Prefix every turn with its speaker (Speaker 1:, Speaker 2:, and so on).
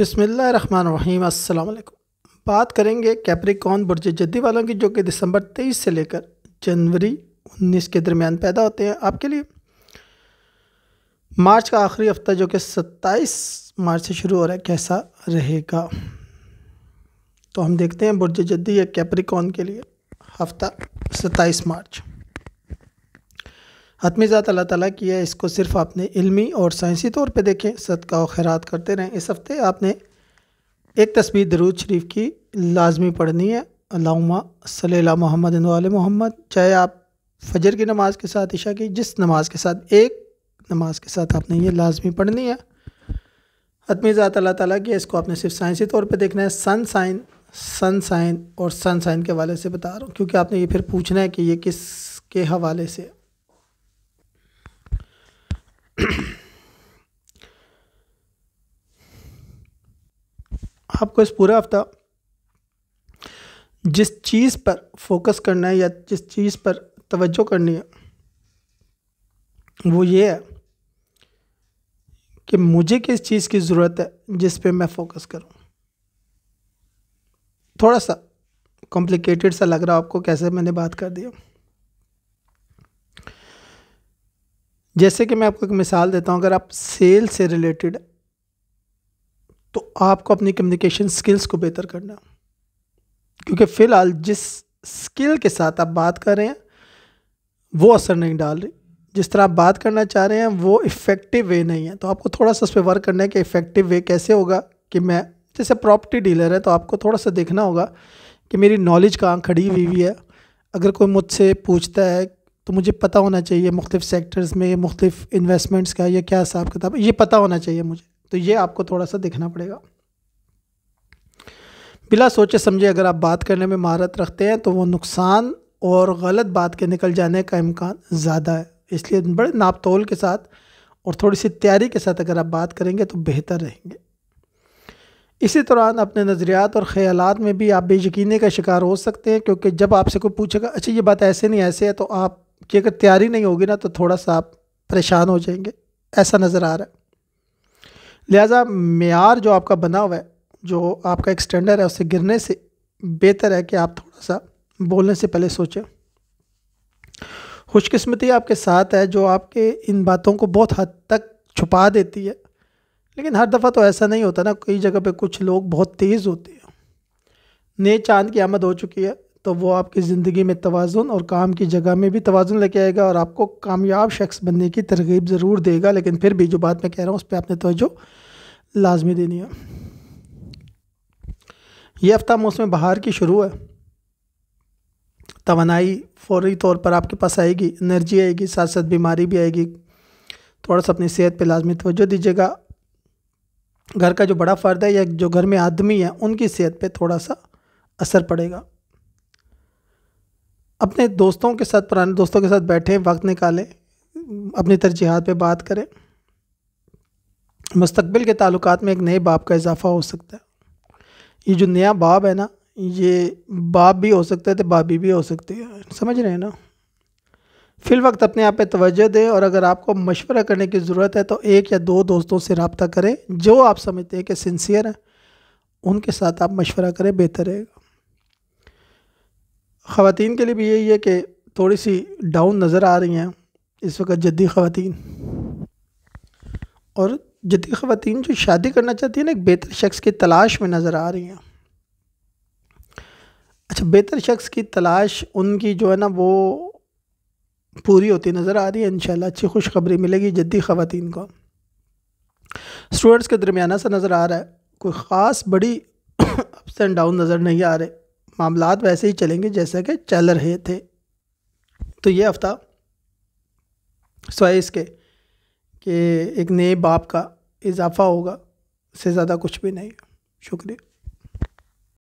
Speaker 1: बिसमीम् अल्लाम बात करेंगे कैप्रिकॉन बुरज जद्दी वालों की जो कि दिसंबर 23 से लेकर जनवरी 19 के दरमियान पैदा होते हैं आपके लिए मार्च का आखिरी हफ्ता जो कि 27 मार्च से शुरू हो रहा है कैसा रहेगा तो हम देखते हैं बुरज जद्दी या कैप्रिकॉन के लिए हफ्ता 27 मार्च हतमी ज़ात अल्लाह ताला की है इसको सिर्फ आपने इल्मी और साइंसी तौर पर देखें सदका और खैरात करते रहें इस हफ़्ते आपने एक तस्वीर दरूद शरीफ की लाजमी पढ़नी है अल्लाहुम्मा सल्ला मोहम्मद वाल मोहम्मद चाहे आप फजर की नमाज़ के साथ इशा की जिस नमाज़ के साथ एक नमाज़ के साथ आपने ये लाजमी पढ़नी है हतमी ज़ात अल्लाह ताला की है इसको आपने सिर्फ साइंसी तौर पर देखना है सन साइन सन साइन और सन साइन के हवाले से बता रहा हूँ क्योंकि आपने ये फिर पूछना है कि ये किस के हवाले से आपको इस पूरा हफ्ता जिस चीज़ पर फोकस करना है या जिस चीज़ पर तवज्जो करनी है वो ये है कि मुझे किस चीज़ की ज़रूरत है जिस पे मैं फोकस करूँ थोड़ा सा कॉम्प्लिकेटेड सा लग रहा आपको कैसे मैंने बात कर दिया जैसे कि मैं आपको एक मिसाल देता हूँ अगर आप सेल से रिलेटेड तो आपको अपनी कम्युनिकेशन स्किल्स को बेहतर करना क्योंकि फ़िलहाल जिस स्किल के साथ आप बात कर रहे हैं वो असर नहीं डाल रही जिस तरह आप बात करना चाह रहे हैं वो इफ़ेक्टिव वे नहीं है तो आपको थोड़ा सा उस पर वर्क करना है कि इफ़ेक्टिव वे कैसे होगा कि मैं जैसे प्रॉपर्टी डीलर है तो आपको थोड़ा सा देखना होगा कि मेरी नॉलेज कहाँ खड़ी हुई हुई है अगर कोई मुझसे पूछता है तो मुझे पता होना चाहिए मुख्तफ सेक्टर्स में मुख्तफ इन्वेस्टमेंट्स का या क्या हिसाब किताब ये पता होना चाहिए मुझे तो ये आपको थोड़ा सा देखना पड़ेगा बिला सोचे समझे अगर आप बात करने में महारत रखते हैं तो वो नुकसान और गलत बात के निकल जाने का इम्कान ज़्यादा है इसलिए बड़े नाप तोल के साथ और थोड़ी सी तैयारी के साथ अगर आप बात करेंगे तो बेहतर रहेंगे इसी दौरान अपने नज़रियात और ख्याल में भी आप बेयकीनी का शिकार हो सकते हैं क्योंकि जब आपसे कोई पूछेगा अच्छा ये बात ऐसे नहीं ऐसे है तो आप की अगर तैयारी नहीं होगी ना तो थोड़ा सा आप परेशान हो जाएंगे ऐसा नज़र आ रहा है लिहाजा मैार जो आपका बना हुआ है जो आपका एक स्टैंडर्ड है उससे गिरने से बेहतर है कि आप थोड़ा सा बोलने से पहले सोचें खुशकस्मती आपके साथ है जो आपके इन बातों को बहुत हद तक छुपा देती है लेकिन हर दफ़ा तो ऐसा नहीं होता ना कई जगह पे कुछ लोग बहुत तेज़ होते हैं नए चांद की आमद हो चुकी है तो वो आपकी ज़िंदगी में तोज़ुन और काम की जगह में भी तोज़ुन लेके आएगा और आपको कामयाब शख्स बनने की तरगीब ज़रूर देगा लेकिन फिर भी जो बात मैं कह रहा हूँ उस पर आपने तोजो लाजमी देनी है यह हफ़्ता मौसम बहार की शुरू है तोानाई फौरी तौर पर आपके पास आएगी एनर्जी आएगी साथ साथ बीमारी भी आएगी थोड़ा सा अपनी सेहत पर लाजमी तोज्जो दीजिएगा घर का जो बड़ा फ़र्द है या जो घर में आदमी है उनकी सेहत पर थोड़ा सा असर पड़ेगा अपने दोस्तों के साथ पुराने दोस्तों के साथ बैठें वक्त निकालें अपनी तरजीहत पे बात करें मुस्तबिल के ताल्लुक में एक नए बाप का इजाफा हो सकता है ये जो नया बाप है ना ये बाप भी हो सकता है तो बाबी भी हो सकती है समझ रहे हैं ना फिल वक्त अपने आप पे तवज्जो दें और अगर आपको मशवरा करने की ज़रूरत है तो एक या दो दोस्तों से रबता करें जो आप समझते हैं कि सिंसियर हैं उनके साथ आप मशवरा करें बेहतर रहेगा ख़वान के लिए भी यही है कि थोड़ी सी डाउन नज़र आ रही हैं इस वक्त जद्दी ख़वान और जद्दी ख़वान जो शादी करना चाहती हैं ना एक बेहतर शख्स की तलाश में नज़र आ रही हैं अच्छा बेहतर शख्स की तलाश उनकी जो है ना वो पूरी होती नज़र आ रही है इनशाला अच्छी खुशखबरी मिलेगी जद्दी ख़वान को स्टूडेंट्स के दरमियाना सा नज़र आ रहा है कोई ख़ास बड़ी अप्स एंड डाउन नज़र नहीं आ रहे मामला वैसे ही चलेंगे जैसे कि चल रहे थे तो ये हफ्ता सिवाय इसके कि एक नए बाप का इजाफा होगा इससे ज़्यादा कुछ भी नहीं शुक्रिया